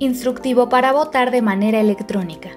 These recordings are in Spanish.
Instructivo para votar de manera electrónica.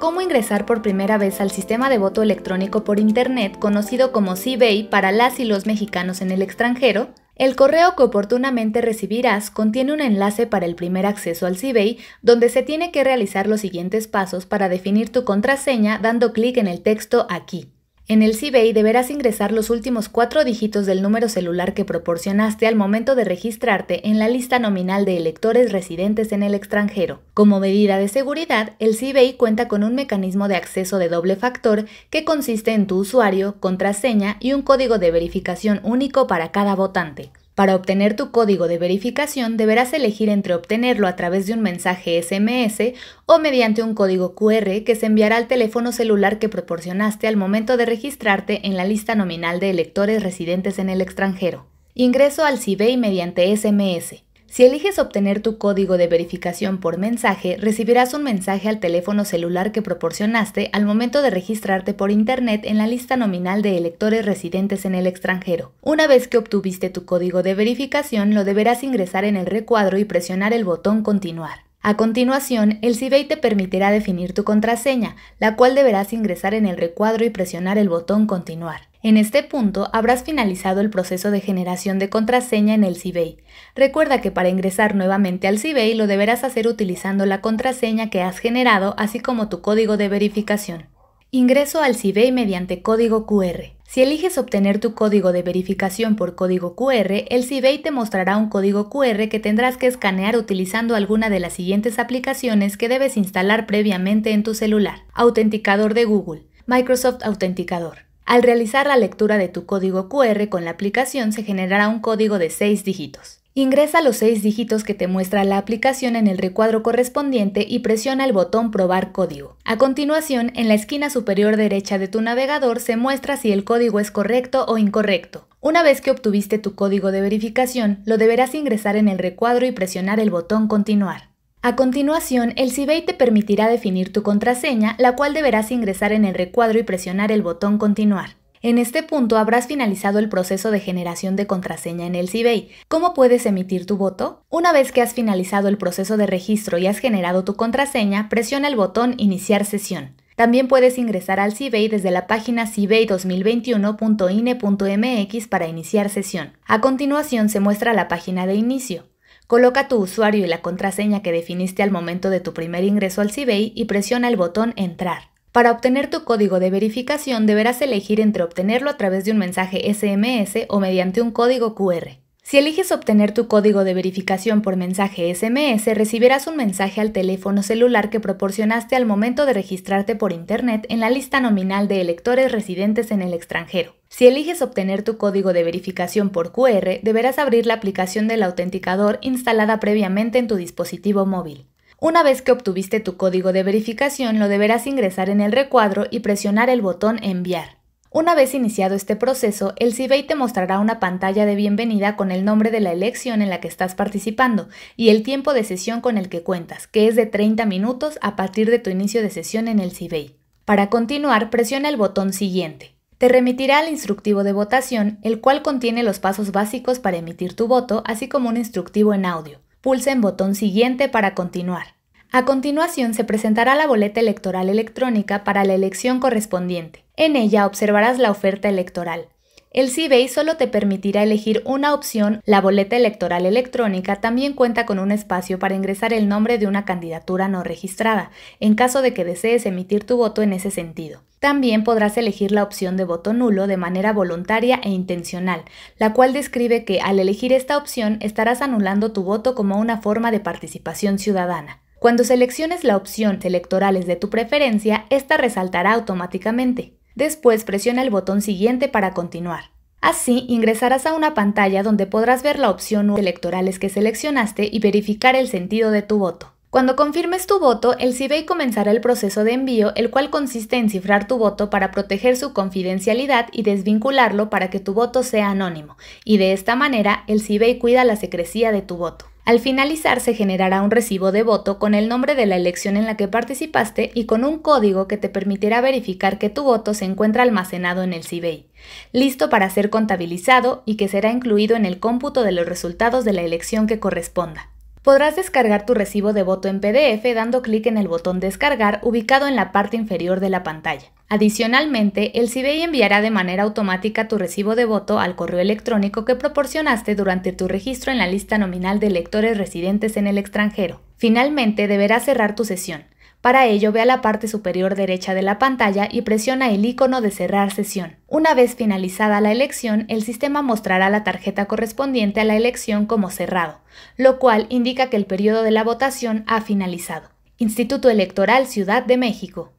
Cómo ingresar por primera vez al sistema de voto electrónico por Internet conocido como CBEI para las y los mexicanos en el extranjero. El correo que oportunamente recibirás contiene un enlace para el primer acceso al CBEI donde se tiene que realizar los siguientes pasos para definir tu contraseña dando clic en el texto aquí. En el CBI deberás ingresar los últimos cuatro dígitos del número celular que proporcionaste al momento de registrarte en la lista nominal de electores residentes en el extranjero. Como medida de seguridad, el CBI cuenta con un mecanismo de acceso de doble factor que consiste en tu usuario, contraseña y un código de verificación único para cada votante. Para obtener tu código de verificación deberás elegir entre obtenerlo a través de un mensaje SMS o mediante un código QR que se enviará al teléfono celular que proporcionaste al momento de registrarte en la lista nominal de electores residentes en el extranjero. Ingreso al CIBEI mediante SMS. Si eliges obtener tu código de verificación por mensaje, recibirás un mensaje al teléfono celular que proporcionaste al momento de registrarte por Internet en la lista nominal de electores residentes en el extranjero. Una vez que obtuviste tu código de verificación, lo deberás ingresar en el recuadro y presionar el botón Continuar. A continuación, el CBEI te permitirá definir tu contraseña, la cual deberás ingresar en el recuadro y presionar el botón Continuar. En este punto habrás finalizado el proceso de generación de contraseña en el CIBEI. Recuerda que para ingresar nuevamente al CIBEI, lo deberás hacer utilizando la contraseña que has generado, así como tu código de verificación. Ingreso al CIBEI mediante código QR. Si eliges obtener tu código de verificación por código QR, el CIBEI te mostrará un código QR que tendrás que escanear utilizando alguna de las siguientes aplicaciones que debes instalar previamente en tu celular. Autenticador de Google, Microsoft Autenticador, al realizar la lectura de tu código QR con la aplicación se generará un código de 6 dígitos. Ingresa los 6 dígitos que te muestra la aplicación en el recuadro correspondiente y presiona el botón Probar código. A continuación, en la esquina superior derecha de tu navegador se muestra si el código es correcto o incorrecto. Una vez que obtuviste tu código de verificación, lo deberás ingresar en el recuadro y presionar el botón Continuar. A continuación, el CBAY te permitirá definir tu contraseña, la cual deberás ingresar en el recuadro y presionar el botón Continuar. En este punto habrás finalizado el proceso de generación de contraseña en el CIBEI. ¿Cómo puedes emitir tu voto? Una vez que has finalizado el proceso de registro y has generado tu contraseña, presiona el botón Iniciar sesión. También puedes ingresar al CIBEI desde la página cibei 2021inemx para iniciar sesión. A continuación se muestra la página de inicio. Coloca tu usuario y la contraseña que definiste al momento de tu primer ingreso al CBI y presiona el botón Entrar. Para obtener tu código de verificación deberás elegir entre obtenerlo a través de un mensaje SMS o mediante un código QR. Si eliges obtener tu código de verificación por mensaje SMS, recibirás un mensaje al teléfono celular que proporcionaste al momento de registrarte por Internet en la lista nominal de electores residentes en el extranjero. Si eliges obtener tu código de verificación por QR, deberás abrir la aplicación del autenticador instalada previamente en tu dispositivo móvil. Una vez que obtuviste tu código de verificación, lo deberás ingresar en el recuadro y presionar el botón Enviar. Una vez iniciado este proceso, el CIBEI te mostrará una pantalla de bienvenida con el nombre de la elección en la que estás participando y el tiempo de sesión con el que cuentas, que es de 30 minutos a partir de tu inicio de sesión en el CIBEI. Para continuar, presiona el botón Siguiente. Te remitirá al instructivo de votación, el cual contiene los pasos básicos para emitir tu voto, así como un instructivo en audio. Pulsa en botón Siguiente para continuar. A continuación se presentará la boleta electoral electrónica para la elección correspondiente. En ella observarás la oferta electoral. El CBEI solo te permitirá elegir una opción, la boleta electoral electrónica también cuenta con un espacio para ingresar el nombre de una candidatura no registrada, en caso de que desees emitir tu voto en ese sentido. También podrás elegir la opción de voto nulo de manera voluntaria e intencional, la cual describe que al elegir esta opción estarás anulando tu voto como una forma de participación ciudadana. Cuando selecciones la opción Electorales de tu preferencia, esta resaltará automáticamente. Después presiona el botón siguiente para continuar. Así ingresarás a una pantalla donde podrás ver la opción Electorales que seleccionaste y verificar el sentido de tu voto. Cuando confirmes tu voto, el CIBEI comenzará el proceso de envío, el cual consiste en cifrar tu voto para proteger su confidencialidad y desvincularlo para que tu voto sea anónimo, y de esta manera el CIBEI cuida la secrecía de tu voto. Al finalizar se generará un recibo de voto con el nombre de la elección en la que participaste y con un código que te permitirá verificar que tu voto se encuentra almacenado en el CIBEI, listo para ser contabilizado y que será incluido en el cómputo de los resultados de la elección que corresponda. Podrás descargar tu recibo de voto en PDF dando clic en el botón Descargar ubicado en la parte inferior de la pantalla. Adicionalmente, el CBI enviará de manera automática tu recibo de voto al correo electrónico que proporcionaste durante tu registro en la lista nominal de electores residentes en el extranjero. Finalmente, deberás cerrar tu sesión. Para ello, ve a la parte superior derecha de la pantalla y presiona el icono de cerrar sesión. Una vez finalizada la elección, el sistema mostrará la tarjeta correspondiente a la elección como cerrado, lo cual indica que el periodo de la votación ha finalizado. Instituto Electoral Ciudad de México.